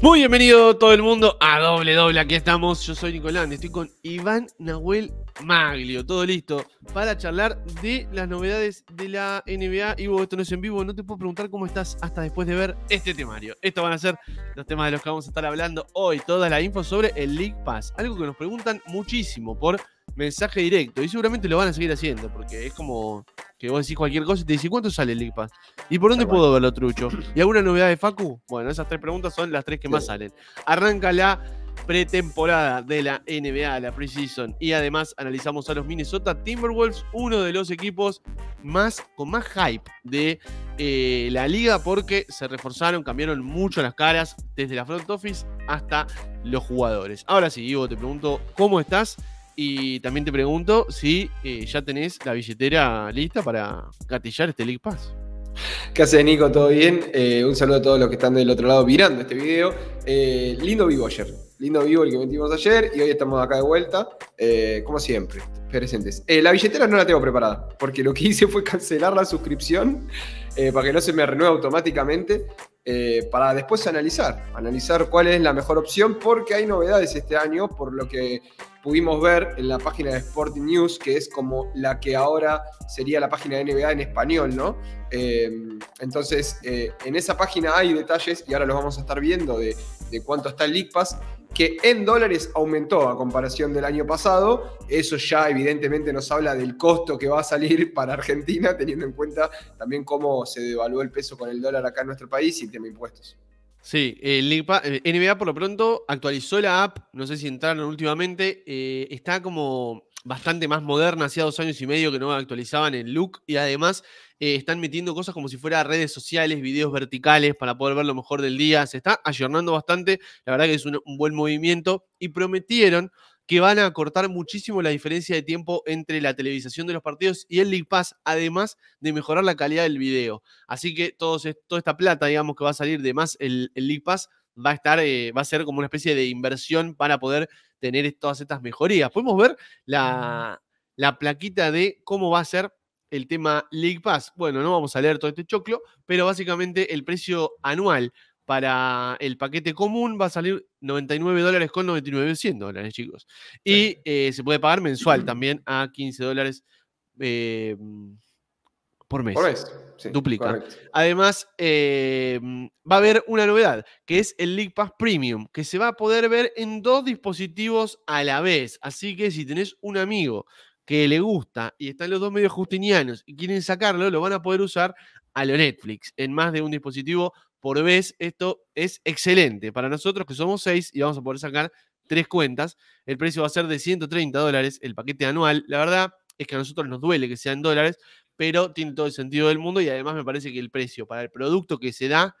Muy bienvenido todo el mundo a Doble Doble, aquí estamos, yo soy Nicolás. estoy con Iván Nahuel Maglio, todo listo para charlar de las novedades de la NBA. Y vos, esto no es en vivo, no te puedo preguntar cómo estás hasta después de ver este temario. Estos van a ser los temas de los que vamos a estar hablando hoy. Toda la info sobre el League Pass, algo que nos preguntan muchísimo por mensaje directo. Y seguramente lo van a seguir haciendo, porque es como que vos decís cualquier cosa y te decís, ¿cuánto sale el League Pass? ¿Y por dónde puedo verlo, trucho? ¿Y alguna novedad de Facu? Bueno, esas tres preguntas son las tres que más salen. Arranca la pretemporada de la NBA, la preseason. Y además analizamos a los Minnesota Timberwolves, uno de los equipos más con más hype de eh, la liga porque se reforzaron, cambiaron mucho las caras desde la front office hasta los jugadores. Ahora sí, Ivo, te pregunto cómo estás y también te pregunto si eh, ya tenés la billetera lista para gatillar este League Pass. ¿Qué hace Nico? ¿Todo bien? Eh, un saludo a todos los que están del otro lado mirando este video. lindo vivo ayer lindo vivo el que metimos ayer y hoy estamos acá de vuelta, eh, como siempre, presentes. Eh, la billetera no la tengo preparada, porque lo que hice fue cancelar la suscripción eh, para que no se me renueve automáticamente, para después analizar, analizar cuál es la mejor opción, porque hay novedades este año, por lo que pudimos ver en la página de Sporting News, que es como la que ahora sería la página de NBA en español, ¿no? Eh, entonces, eh, en esa página hay detalles, y ahora los vamos a estar viendo, de, cuánto está el League que en dólares aumentó a comparación del año pasado. Eso ya evidentemente nos habla del costo que va a salir para Argentina, teniendo en cuenta también cómo se devaluó el peso con el dólar acá en nuestro país y el tema de impuestos. Sí, eh, NBA eh, por lo pronto actualizó la app, no sé si entraron últimamente, eh, está como bastante más moderna, hacía dos años y medio que no actualizaban el look y además están metiendo cosas como si fuera redes sociales, videos verticales para poder ver lo mejor del día, se está ayornando bastante, la verdad que es un buen movimiento y prometieron que van a cortar muchísimo la diferencia de tiempo entre la televisación de los partidos y el League Pass, además de mejorar la calidad del video. Así que todo, toda esta plata, digamos, que va a salir de más el, League Pass, va a estar, eh, va a ser como una especie de inversión para poder tener todas estas mejorías. Podemos ver la, mm. la plaquita de cómo va a ser el tema League Pass. Bueno, no vamos a leer todo este choclo, pero básicamente el precio anual para el paquete común va a salir 99 dólares con 99, 100 dólares, chicos. Y eh, se puede pagar mensual también a 15 dólares eh, por mes. Por Duplica. Además, eh, va a haber una novedad, que es el League Pass Premium, que se va a poder ver en dos dispositivos a la vez. Así que si tenés un amigo que le gusta y están los dos medios justinianos y quieren sacarlo, lo van a poder usar a lo Netflix en más de un dispositivo por vez. Esto es excelente para nosotros que somos seis y vamos a poder sacar tres cuentas. El precio va a ser de 130 dólares el paquete anual. La verdad es que a nosotros nos duele que sean dólares, pero tiene todo el sentido del mundo y además me parece que el precio para el producto que se da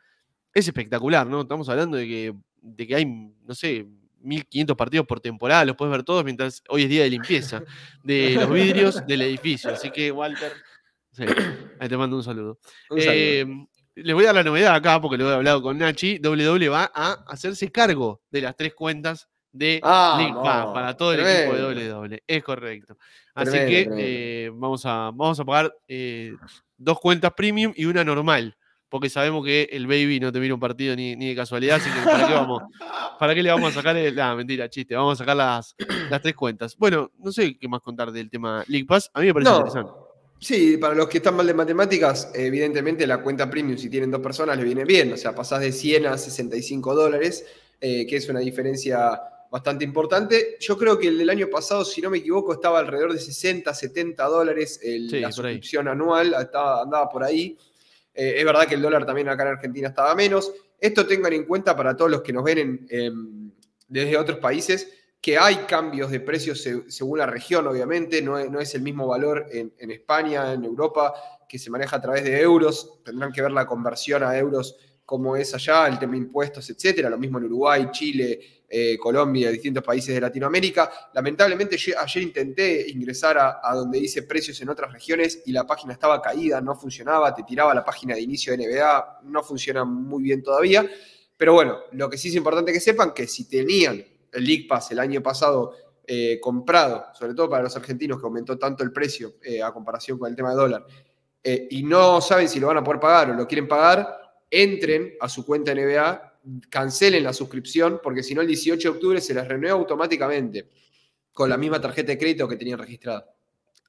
es espectacular, ¿no? Estamos hablando de que, de que hay, no sé, 1500 partidos por temporada, los puedes ver todos mientras hoy es día de limpieza de los vidrios del edificio. Así que, Walter, te mando un saludo. Un eh, les voy a dar la novedad acá porque lo he hablado con Nachi. W e va a hacerse cargo de las tres cuentas de ah, League para todo el equipo de W. E, es correcto. Así que eh, vamos, a, vamos a pagar eh, dos cuentas premium y una normal. Porque sabemos que el baby no te mira un partido ni, de casualidad, así que ¿para qué, le vamos a sacar? La mentira, chiste. Vamos a sacar las, las tres cuentas. Bueno, no sé qué más contar del tema League A mí me parece interesante. Sí, para los que están mal de matemáticas, evidentemente la cuenta premium, si tienen dos personas, les viene bien. O sea, pasás de 100 a 65 dólares, eh, que es una diferencia bastante importante. Yo creo que el del año pasado, si no me equivoco, estaba alrededor de 60, 70 dólares la suscripción anual, estaba, andaba por ahí. Eh, es verdad que el dólar también acá en Argentina estaba menos. Esto tengan en cuenta para todos los que nos ven desde otros países que hay cambios de precios según la región, obviamente, no es, el mismo valor en, España, en Europa, que se maneja a través de euros, tendrán que ver la conversión a euros, como es allá, el tema de impuestos, etcétera, lo mismo en Uruguay, Chile, eh, Colombia, distintos países de Latinoamérica. Lamentablemente ayer intenté ingresar a, a donde dice precios en otras regiones y la página estaba caída, no funcionaba, te tiraba la página de inicio de NBA, no funciona muy bien todavía, pero bueno, lo que sí es importante que sepan que si tenían el League Pass el año pasado eh, comprado, sobre todo para los argentinos que aumentó tanto el precio eh, a comparación con el tema de dólar, eh, y no saben si lo van a poder pagar o lo quieren pagar, entren a su cuenta NBA, cancelen la suscripción, porque si no el 18 de octubre se las renueva automáticamente con la misma tarjeta de crédito que tenían registrada.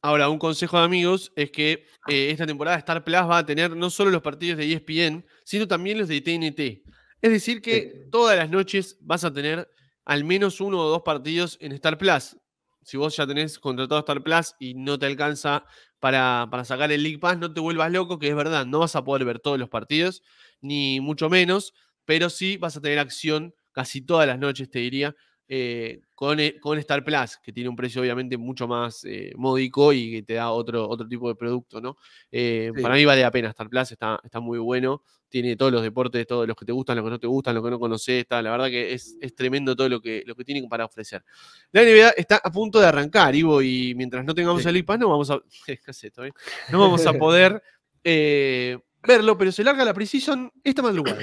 Ahora, un consejo de amigos es que esta temporada Star Plus va a tener no solo los partidos de ESPN, sino también los de TNT. Es decir, que todas las noches vas a tener al menos uno o dos partidos en Star Plus. Si vos ya tenés contratado Star Plus y no te alcanza para, para, sacar el League Pass, no te vuelvas loco, que es verdad, no vas a poder ver todos los partidos, ni mucho menos, pero sí vas a tener acción casi todas las noches, te diría, eh, eh, con, Star Plus, que tiene un precio obviamente mucho más eh, módico y que te da otro, otro tipo de producto, ¿no? Eh, para mí vale la pena, Star Plus está, está muy bueno, tiene todos los deportes, todos los que te gustan, los que no te gustan, los que no conoces, está, la verdad que es, tremendo todo lo que, lo que tienen para ofrecer. La NBA está a punto de arrancar, Ivo, y mientras no tengamos el IPA, no vamos a... No vamos a poder verlo, pero se larga la Precision esta madrugada.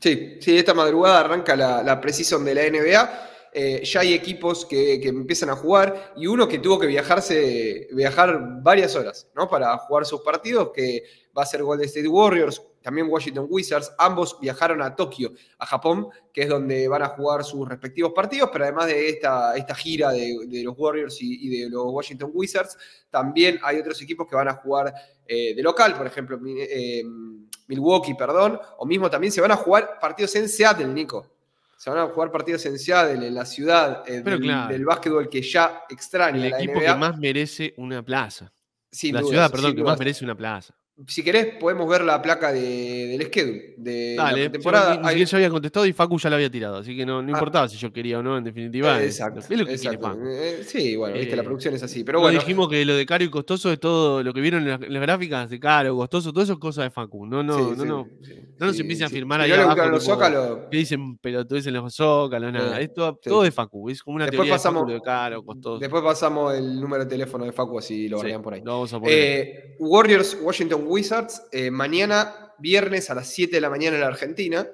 Sí, esta madrugada arranca la, la Precision de la NBA. Eh, ya hay equipos que, empiezan a jugar y uno que tuvo que viajarse, viajar varias horas ¿no? para jugar sus partidos, que va a ser Golden State Warriors, también Washington Wizards, ambos viajaron a Tokio, a Japón, que es donde van a jugar sus respectivos partidos, pero además de esta, esta gira de, los Warriors y, de los Washington Wizards, también hay otros equipos que van a jugar eh, de local, por ejemplo, eh, Milwaukee, perdón, o mismo también se van a jugar partidos en Seattle, Nico se van a jugar partidos en en la ciudad eh, del, básquetbol que ya extraña. El equipo que más merece una plaza. la ciudad, perdón, que más merece una plaza si querés, podemos ver la placa del schedule de la temporada. Yo, ya había contestado y Facu ya la había tirado, así que no, no ah. importaba si yo quería o no, en definitiva. exacto. Es lo que exacto. Eh, sí, bueno, viste, la eh, producción es así. Pero bueno. dijimos que lo de caro y costoso es todo lo que vieron en las, gráficas de caro, costoso, todo eso es cosa de Facu. No, no, no, no, no, nos empiecen a firmar ahí. Que abajo, los zócalos. Que dicen tú en los zócalos, nada. Esto todo de Facu. Es como una después teoría de, caro, costoso. Después pasamos el número de teléfono de Facu, así lo varían por ahí. No vamos a poner. Eh, Warriors, Washington Wizards eh, mañana, viernes a las 7 de la mañana en la Argentina.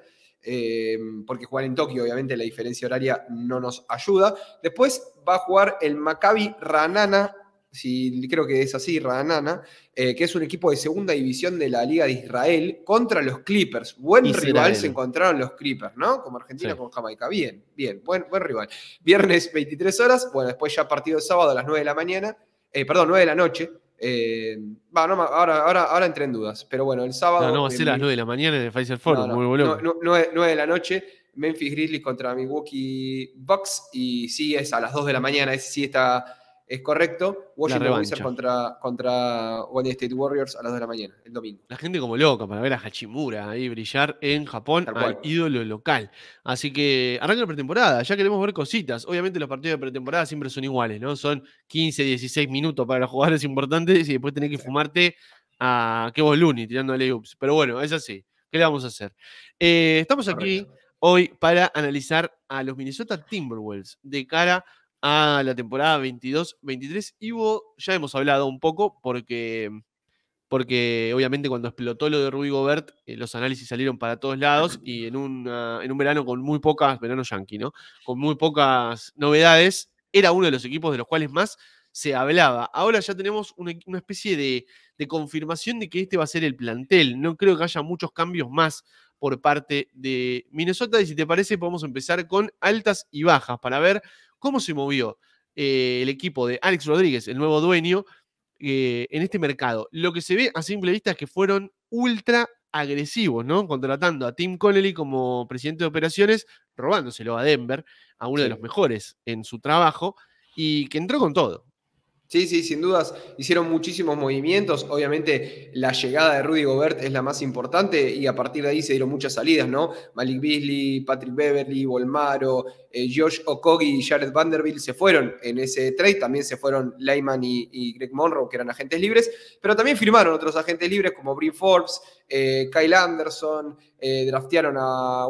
Eh, porque jugar en Tokio, obviamente, la diferencia horaria no nos ayuda. Después va a jugar el Maccabi Ranana, si creo que es así, Ranana, eh, que es un equipo de segunda división de la Liga de Israel, contra los Clippers. Buen rival se encontraron los Clippers, ¿no? Como Argentina con Jamaica. Bien, bien, buen, buen rival. Viernes 23 horas, bueno, después ya partido de sábado a las 9 de la mañana, perdón, 9 de la noche, eh, ahora, ahora, ahora entré en dudas, pero bueno, el sábado. No, no va a ser a las 9 de la mañana en el Pfizer Forum, muy boludo. 9, 9, de la noche, Memphis Grizzlies contra Milwaukee Bucks y sí es a las 2 de la mañana, ese sí está es correcto. Washington Wizards contra, contra Golden State Warriors a las 2 de la mañana, el domingo. La gente como loca para ver a Hachimura ahí brillar en Japón al ídolo local. Así que arranca la pretemporada, ya queremos ver cositas. Obviamente los partidos de pretemporada siempre son iguales, ¿no? Son 15, 16 minutos para los jugadores importantes y después tenés que fumarte a Kevo Looney tirándole ups. Pero bueno, es así. ¿Qué le vamos a hacer? Eh, estamos aquí hoy para analizar a los Minnesota Timberwolves de cara a a la temporada 22-23 y ya hemos hablado un poco porque, porque obviamente cuando explotó lo de Rui Gobert, eh, los análisis salieron para todos lados y en, en un verano con muy pocas, verano ¿no? Con muy pocas novedades, era uno de los equipos de los cuales más se hablaba. Ahora ya tenemos una, especie de, de confirmación de que este va a ser el plantel. No creo que haya muchos cambios más por parte de Minnesota. Y si te parece, podemos empezar con altas y bajas para ver ¿Cómo se movió eh, el equipo de Alex Rodríguez, el nuevo dueño, eh, en este mercado? Lo que se ve a simple vista es que fueron ultra agresivos, ¿no? Contratando a Tim Connelly como presidente de operaciones, robándoselo a Denver, a uno de los mejores en su trabajo, y que entró con todo. Sí, sí, sin dudas hicieron muchísimos movimientos. Obviamente la llegada de Rudy Gobert es la más importante y a partir de ahí se dieron muchas salidas, ¿no? Malik Beasley, Patrick Beverly, Volmaro, eh, Josh Okogi y Jared Vanderbilt se fueron en ese trade. También se fueron Lyman y, Greg Monroe, que eran agentes libres, pero también firmaron otros agentes libres como Brie Forbes, eh, Kyle Anderson, eh, draftearon a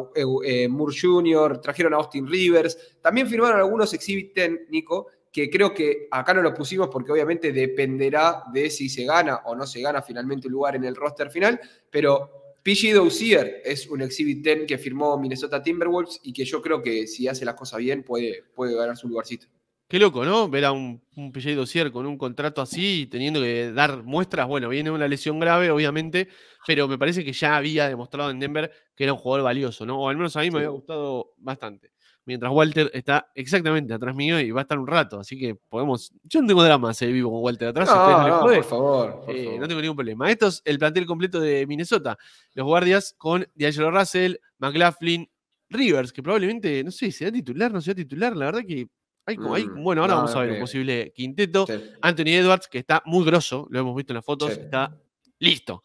Moore Jr., trajeron a Austin Rivers. También firmaron algunos exhibit técnico que creo que acá no lo pusimos porque obviamente dependerá de si se gana o no se gana finalmente un lugar en el roster final, pero PG Dozier es un Exhibit 10 que firmó Minnesota Timberwolves y que yo creo que si hace las cosas bien puede, puede ganar su lugarcito. Qué loco, ¿no? Ver a un, PJ Dossier con un contrato así, teniendo que dar muestras. Bueno, viene una lesión grave, obviamente, pero me parece que ya había demostrado en Denver que era un jugador valioso, ¿no? O al menos a mí me había gustado bastante mientras Walter está exactamente atrás mío y va a estar un rato, así que podemos. Yo no tengo drama si eh, vivo con Walter atrás. No, por, favor, eh, No tengo ningún problema. Esto es el plantel completo de Minnesota. Los guardias con D'Angelo Russell, McLaughlin, Rivers, que probablemente, no sé, sea titular, no sea titular, la verdad que. Hay, como, hay mm, bueno, ahora vamos a ver un posible quinteto. Anthony Edwards, que está muy grosso, lo hemos visto en las fotos, está listo.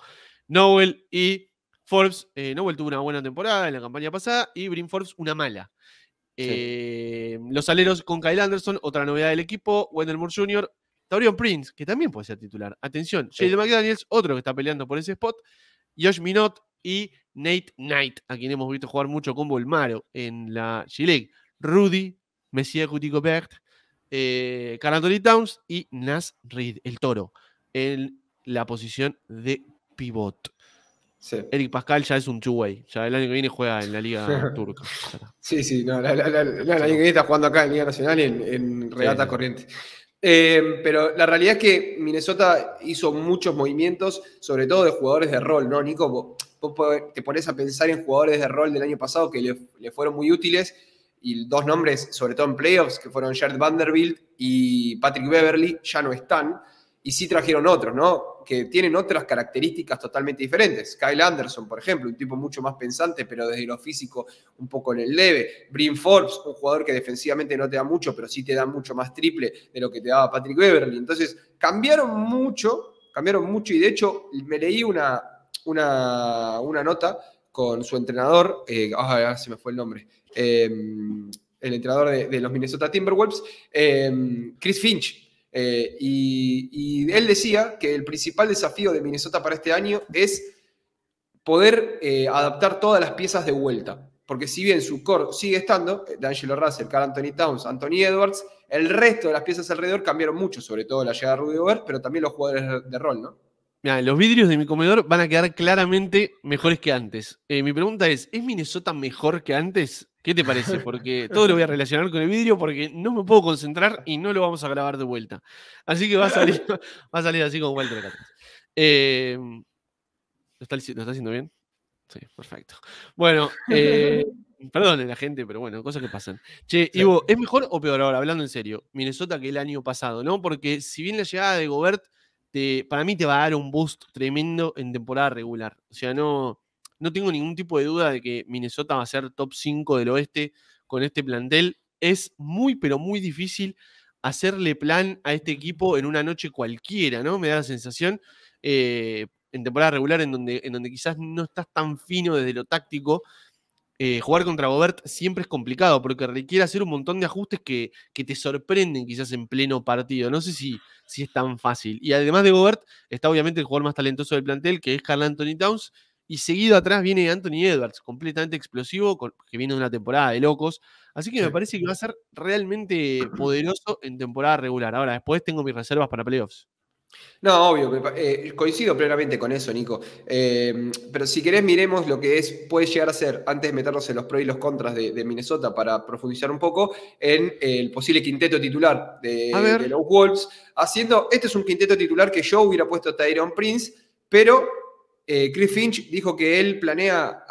Noel y Forbes. Eh, Noel tuvo una buena temporada en la campaña pasada y Brim Forbes una mala. Eh, Los aleros con Kyle Anderson, otra novedad del equipo. Wendell Moore Jr., Taurion Prince, que también puede ser titular. Atención, sí. McDaniels, otro que está peleando por ese spot. Josh Minot y Nate Knight, a quien hemos visto jugar mucho con Bolmaro en la G-League. Rudy, Messiah Cutico Bert, eh, Towns y Nas Reed, el toro, en la posición de pivot. Eric Pascal ya es un two Ya el año que viene juega en la Liga Turca. Sí, sí, no, el año que viene está jugando acá en Liga Nacional en, en regata corriente. Eh, pero la realidad es que Minnesota hizo muchos movimientos, sobre todo de jugadores de rol, ¿no, Nico? Vos te pones a pensar en jugadores de rol del año pasado que le, le fueron muy útiles y dos nombres, sobre todo en playoffs, que fueron Jared Vanderbilt y Patrick Beverly, ya no están. Y sí trajeron otros, ¿no? que tienen otras características totalmente diferentes. Kyle Anderson, por ejemplo, un tipo mucho más pensante, pero desde lo físico un poco en el leve. Bryn Forbes, un jugador que defensivamente no te da mucho, pero sí te da mucho más triple de lo que te daba Patrick Beverly. Entonces, cambiaron mucho, cambiaron mucho y de hecho me leí una, una, una nota con su entrenador, eh, se me fue el nombre. Eh, el entrenador de, los Minnesota Timberwolves, eh, Chris Finch, eh, y, él decía que el principal desafío de Minnesota para este año es poder eh, adaptar todas las piezas de vuelta. Porque si bien su core sigue estando, eh, D'Angelo Russell, Carl Anthony Towns, Anthony Edwards, el resto de las piezas alrededor cambiaron mucho, sobre todo la llegada de Rudy Gobert, pero también los jugadores de rol, ¿no? los vidrios de mi comedor van a quedar claramente mejores que antes. mi pregunta es, ¿es Minnesota mejor que antes? ¿Qué te parece? Porque todo lo voy a relacionar con el vidrio porque no me puedo concentrar y no lo vamos a grabar de vuelta. Así que va a salir, a salir así con Walter eh, ¿lo, está, ¿Lo está haciendo bien? Sí, perfecto. Bueno, eh, perdone la gente, pero bueno, cosas que pasan. Che, Ivo, ¿es mejor o peor ahora, hablando en serio, Minnesota que el año pasado, no? Porque si bien la llegada de Gobert, te, para mí te va a dar un boost tremendo en temporada regular. O sea, no, no tengo ningún tipo de duda de que Minnesota va a ser top 5 del oeste con este plantel. Es muy, pero muy difícil hacerle plan a este equipo en una noche cualquiera, ¿no? Me da la sensación, eh, en temporada regular, en donde, en donde quizás no estás tan fino desde lo táctico, eh, jugar contra Gobert siempre es complicado porque requiere hacer un montón de ajustes que, que, te sorprenden quizás en pleno partido. No sé si, si es tan fácil. Y además de Gobert, está obviamente el jugador más talentoso del plantel, que es Carl Anthony Towns, y seguido atrás viene Anthony Edwards, completamente explosivo, que viene de una temporada de locos. Así que me parece que va a ser realmente poderoso en temporada regular. Ahora, después tengo mis reservas para playoffs. No, obvio, eh, coincido plenamente con eso, Nico. Eh, pero si querés, miremos lo que es, puede llegar a ser, antes de meternos en los pros y los contras de, Minnesota para profundizar un poco, en el posible quinteto titular de, los Wolves. Haciendo, este es un quinteto titular que yo hubiera puesto a Tyron Prince, pero eh, Chris Finch dijo que él planea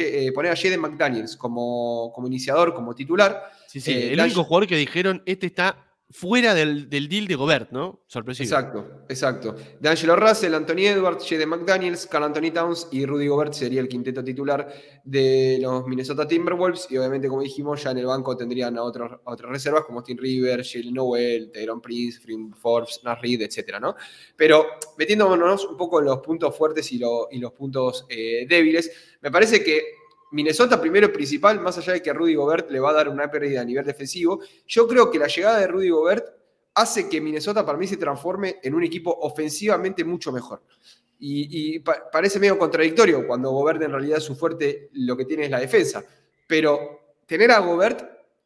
eh, poner a Jaden McDaniels como, iniciador, como titular. Sí, sí, eh, el único jugador que dijeron, este está fuera del, deal de Gobert, ¿no? Sorpresivo. Exacto, exacto. De Angelo Russell, Anthony Edwards, J.D. McDaniels, Carl Anthony Towns y Rudy Gobert sería el quinteto titular de los Minnesota Timberwolves. Y obviamente, como dijimos, ya en el banco tendrían a, otras reservas como Steve River, Jill Noel, Teron Prince, Frim Forbes, Nas Reed, etc. ¿no? Pero metiéndonos un poco en los puntos fuertes y, y los puntos eh, débiles, me parece que Minnesota, primero principal, más allá de que Rudy Gobert le va a dar una pérdida a nivel defensivo, yo creo que la llegada de Rudy Gobert hace que Minnesota para mí se transforme en un equipo ofensivamente mucho mejor. Y, parece medio contradictorio cuando Gobert en realidad es su fuerte lo que tiene es la defensa. Pero tener a Gobert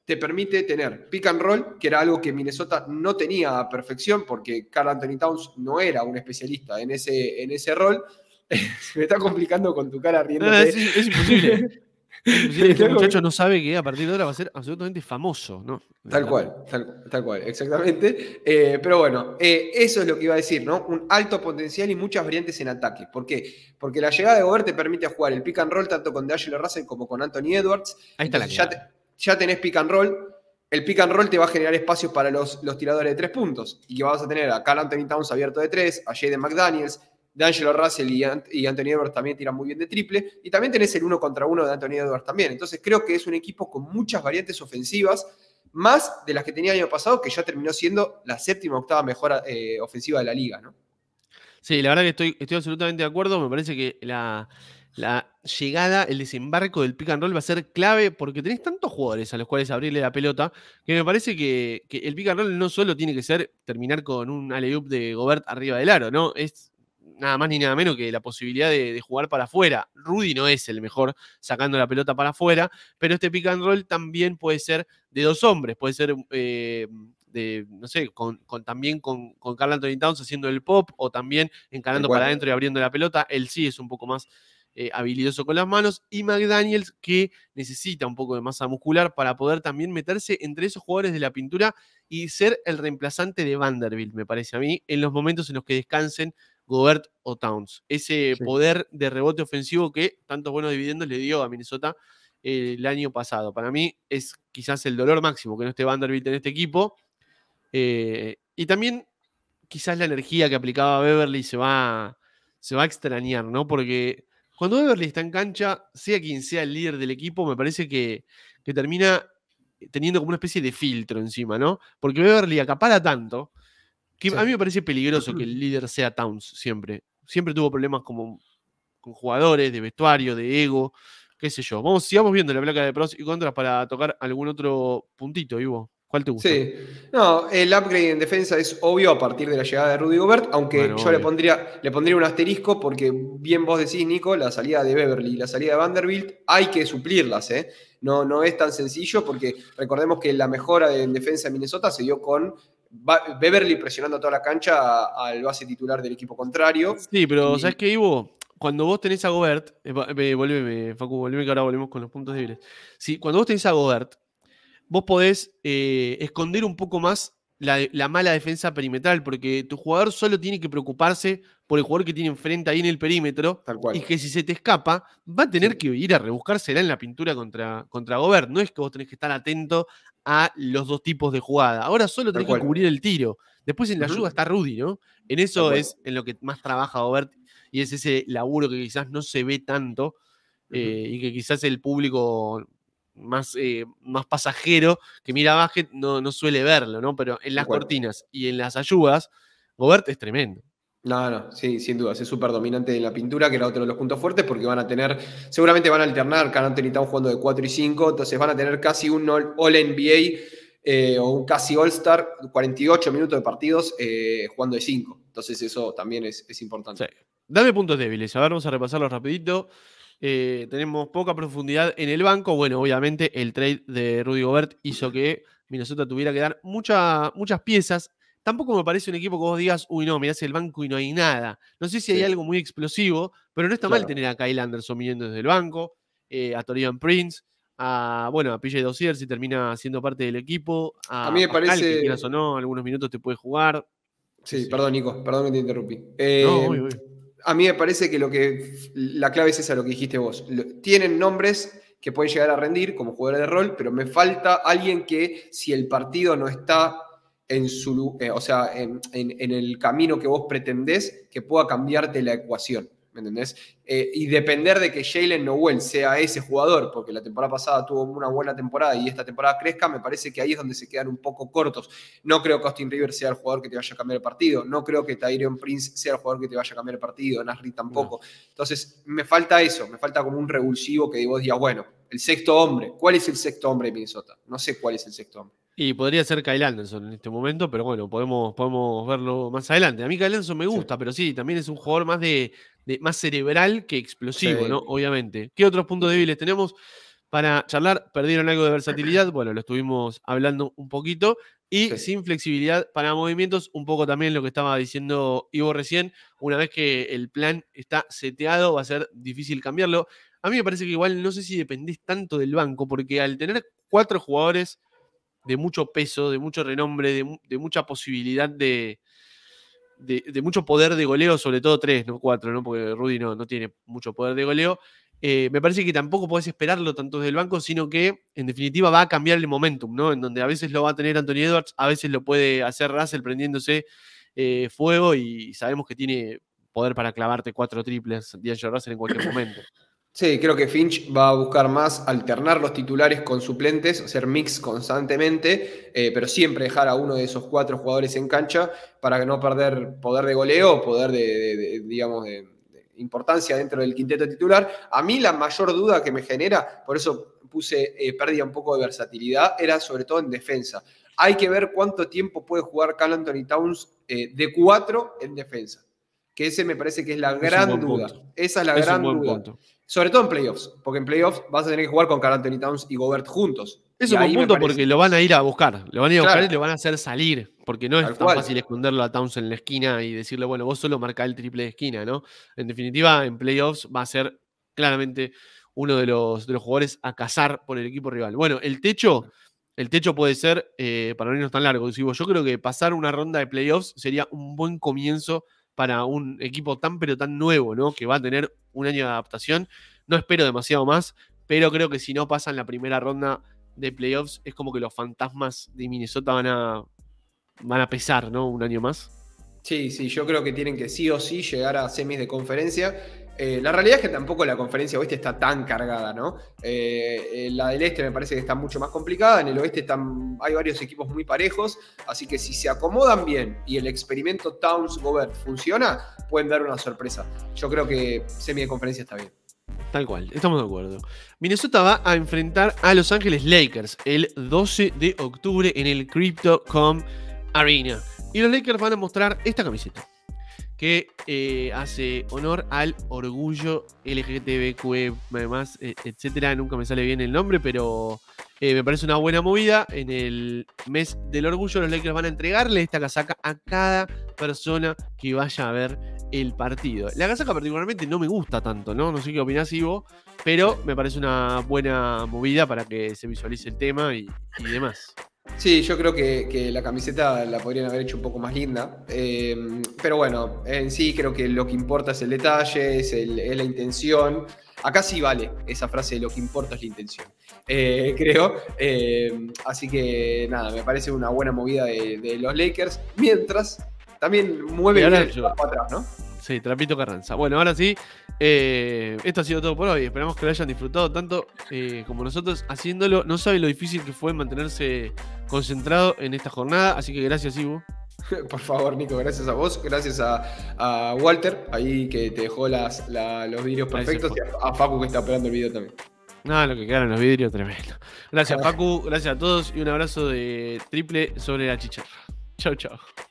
te permite tener pick and roll, que era algo que Minnesota no tenía a perfección porque Carl Anthony Towns no era un especialista en ese, en ese rol me está complicando con tu cara riendo. es, imposible. este muchacho no sabe que a partir de ahora va a ser absolutamente famoso, ¿no? Tal cual, tal, cual, exactamente. Eh, pero bueno, eh, eso es lo que iba a decir, ¿no? Un alto potencial y muchas variantes en ataque. ¿Por qué? Porque la llegada de Gobert te permite jugar el pick and roll tanto con D'Angelo Russell como con Anthony Edwards. Ahí está la ya, ya tenés pick and roll, el pick and roll te va a generar espacios para los, los tiradores de tres puntos. Y que vas a tener a Carl Anthony Towns abierto de tres, a Jaden McDaniels, D'Angelo Russell y, Anthony Edwards también tiran muy bien de triple. Y también tenés el uno contra uno de Anthony Edwards también. Entonces creo que es un equipo con muchas variantes ofensivas, más de las que tenía el año pasado, que ya terminó siendo la séptima octava mejor eh, ofensiva de la liga, ¿no? Sí, la verdad que estoy, estoy absolutamente de acuerdo. Me parece que la, llegada, el desembarco del pick and roll va a ser clave porque tenés tantos jugadores a los cuales abrirle la pelota que me parece que, que el pick and roll no solo tiene que ser terminar con un alley-oop de Gobert arriba del aro, ¿no? Es nada más ni nada menos que la posibilidad de, jugar para afuera. Rudy no es el mejor sacando la pelota para afuera, pero este pick and roll también puede ser de dos hombres, puede ser eh, de, no sé, con, también con, con, Carl Anthony Towns haciendo el pop o también encarando para adentro y abriendo la pelota. Él sí es un poco más eh, habilidoso con las manos. Y McDaniels que necesita un poco de masa muscular para poder también meterse entre esos jugadores de la pintura y ser el reemplazante de Vanderbilt, me parece a mí, en los momentos en los que descansen Gobert o Towns. Ese poder de rebote ofensivo que tantos buenos dividendos le dio a Minnesota eh, el año pasado. Para mí es quizás el dolor máximo que no esté Vanderbilt en este equipo. Eh, y también quizás la energía que aplicaba Beverly se va, se va a extrañar, ¿no? Porque cuando Beverly está en cancha, sea quien sea el líder del equipo, me parece que, que termina teniendo como una especie de filtro encima, ¿no? Porque Beverly acapara tanto a mí me parece peligroso que el líder sea Towns siempre. Siempre tuvo problemas como, con jugadores, de vestuario, de ego, qué sé yo. Vamos, sigamos viendo la placa de pros y contras para tocar algún otro puntito, Ivo. ¿Cuál te gusta? Sí. No, el upgrade en defensa es obvio a partir de la llegada de Rudy Gobert, aunque yo le pondría, le pondría un asterisco porque bien vos decís, Nico, la salida de Beverly y la salida de Vanderbilt hay que suplirlas, ¿eh? No, no es tan sencillo porque recordemos que la mejora en defensa de Minnesota se dio con Beverly presionando toda la cancha al base titular del equipo contrario. Sí, pero ¿sabes qué, Ivo? Cuando vos tenés a Gobert, eh, vuélveme, Facu, volveme que ahora volvemos con los puntos débiles. Sí, cuando vos tenés a Gobert, vos podés eh, esconder un poco más la, mala defensa perimetral, porque tu jugador solo tiene que preocuparse por el jugador que tiene enfrente ahí en el perímetro. Tal cual. Y que si se te escapa, va a tener que ir a rebuscársela en la pintura contra, contra Gobert. No es que vos tenés que estar atento a los dos tipos de jugada. Ahora solo tenés que cubrir el tiro. Después en la ayuda está Rudy, ¿no? En eso es en lo que más trabaja Obert y es ese laburo que quizás no se ve tanto eh, y que quizás el público más, eh, más pasajero que mira baje no, no, suele verlo, ¿no? Pero en las cortinas y en las ayudas, Gobert es tremendo. No, no, sí, sin duda. es súper dominante en la pintura, que era otro de los puntos fuertes, porque van a tener, seguramente van a alternar Can y Town jugando de 4 y 5, entonces van a tener casi un All-NBA eh, o un casi All-Star, 48 minutos de partidos eh, jugando de 5, entonces eso también es, importante. Dame puntos débiles, a ver, vamos a repasarlos rapidito. Eh, tenemos poca profundidad en el banco, bueno, obviamente el trade de Rudy Gobert hizo que Minnesota tuviera que dar muchas piezas tampoco me parece un equipo que vos digas, uy, no, mirás el banco y no hay nada. No sé si hay algo muy explosivo, pero no está mal tener a Kyle Anderson viniendo desde el banco, eh, a Torian Prince, a, bueno, a PJ Dossier si termina siendo parte del equipo. A, mí me parece. que o no, algunos minutos te puede jugar. Sí, perdón, Nico, perdón que te interrumpí. Eh, a mí me parece que, lo que la clave es esa, lo que dijiste vos. Tienen nombres que pueden llegar a rendir como jugadores de rol, pero me falta alguien que, si el partido no está en eh, o sea, en, el camino que vos pretendés que pueda cambiarte la ecuación. ¿Me entendés? Eh, y depender de que Jalen Noel sea ese jugador, porque la temporada pasada tuvo una buena temporada y esta temporada crezca, me parece que ahí es donde se quedan un poco cortos. No creo que Austin Rivers sea el jugador que te vaya a cambiar el partido, no creo que Tyrion Prince sea el jugador que te vaya a cambiar el partido, Nasri tampoco. Entonces, me falta eso, me falta como un revulsivo que vos digas, bueno, el sexto hombre, ¿cuál es el sexto hombre de Minnesota? No sé cuál es el sexto hombre. Y podría ser Kyle Anderson en este momento, pero bueno, podemos, podemos verlo más adelante. A mí Kyle Anderson me gusta, pero sí, también es un jugador más de, más cerebral que explosivo, ¿no? Obviamente. ¿Qué otros puntos débiles tenemos para charlar? ¿Perdieron algo de versatilidad? Bueno, lo estuvimos hablando un poquito. Y sin flexibilidad para movimientos, un poco también lo que estaba diciendo Ivo recién, una vez que el plan está seteado, va a ser difícil cambiarlo. A mí me parece que igual no sé si dependés tanto del banco, porque al tener cuatro jugadores de mucho peso, de mucho renombre, de, mucha posibilidad de, de, mucho poder de goleo, sobre todo tres, no cuatro, ¿no? porque Rudy no, no tiene mucho poder de goleo. Eh, me parece que tampoco podés esperarlo tanto desde el banco, sino que en definitiva va a cambiar el momentum, ¿no? En donde a veces lo va a tener Anthony Edwards, a veces lo puede hacer Russell prendiéndose eh, fuego y sabemos que tiene poder para clavarte cuatro triples de Russell en cualquier momento. Sí, creo que Finch va a buscar más alternar los titulares con suplentes, hacer mix constantemente, eh, pero siempre dejar a uno de esos cuatro jugadores en cancha para no perder poder de goleo, poder de, digamos, de, importancia dentro del quinteto titular. A mí la mayor duda que me genera, por eso puse eh, pérdida un poco de versatilidad, era sobre todo en defensa. Hay que ver cuánto tiempo puede jugar Cal Anthony Towns eh, de cuatro en defensa. Que ese me parece que es la gran duda. Esa es la gran duda. Sobre todo en playoffs, porque en playoffs vas a tener que jugar con Carl Anthony Towns y Gobert juntos. Eso es un punto porque lo van a ir a buscar. Lo van a ir a buscar y lo van a hacer salir. Porque no es tan fácil esconderlo a Towns en la esquina y decirle, bueno, vos solo marca el triple de esquina, ¿no? En definitiva, en playoffs va a ser claramente uno de los, de los jugadores a cazar por el equipo rival. Bueno, el techo, el techo puede ser, eh, para no irnos tan largo, yo creo que pasar una ronda de playoffs sería un buen comienzo para un equipo tan pero tan nuevo, ¿no? Que va a tener un año de adaptación. No espero demasiado más, pero creo que si no pasan la primera ronda de playoffs, es como que los fantasmas de Minnesota van a, van a pesar, ¿no? Un año más. Sí, sí, yo creo que tienen que sí o sí llegar a semis de conferencia eh, la realidad es que tampoco la conferencia oeste está tan cargada, ¿no? Eh, eh, la del este me parece que está mucho más complicada, en el oeste hay varios equipos muy parejos, así que si se acomodan bien y el experimento Towns Gobert funciona, pueden dar una sorpresa. Yo creo que semi de conferencia está bien. Tal cual, estamos de acuerdo. Minnesota va a enfrentar a Los Ángeles Lakers el 12 de octubre en el CryptoCom Arena. Y los Lakers van a mostrar esta camiseta que eh, hace honor al orgullo LGTBQ, además, eh, eh, etcétera. Nunca me sale bien el nombre, pero me parece una buena movida. En el mes del orgullo, los Lakers van a entregarle esta casaca a cada persona que vaya a ver el partido. La casaca, particularmente, no me gusta tanto, ¿no? No sé qué opinás, Ivo, pero me parece una buena movida para que se visualice el tema y demás. Sí, yo creo que, la camiseta la podrían haber hecho un poco más linda. Eh, pero bueno, en sí creo que lo que importa es el detalle, es, la intención. Acá sí vale esa frase, lo que importa es la intención, eh, creo. Eh, así que nada, me parece una buena movida de, los Lakers. Mientras, también mueven el atrás, ¿no? Sí, Trapito Carranza. Bueno, ahora sí, eh, esto ha sido todo por hoy. Esperamos que lo hayan disfrutado tanto eh, como nosotros haciéndolo. No saben lo difícil que fue mantenerse concentrado en esta jornada, así que gracias, Ivo. Por favor, Nico, gracias a vos, gracias a, Walter, ahí que te dejó los vidrios perfectos, y a, Paco que está operando el video también. Nada, no, lo que quedaron los vidrios, tremendo. Gracias, Paco. Ah. Gracias a todos y un abrazo de triple sobre la chicharra. Chau, chau.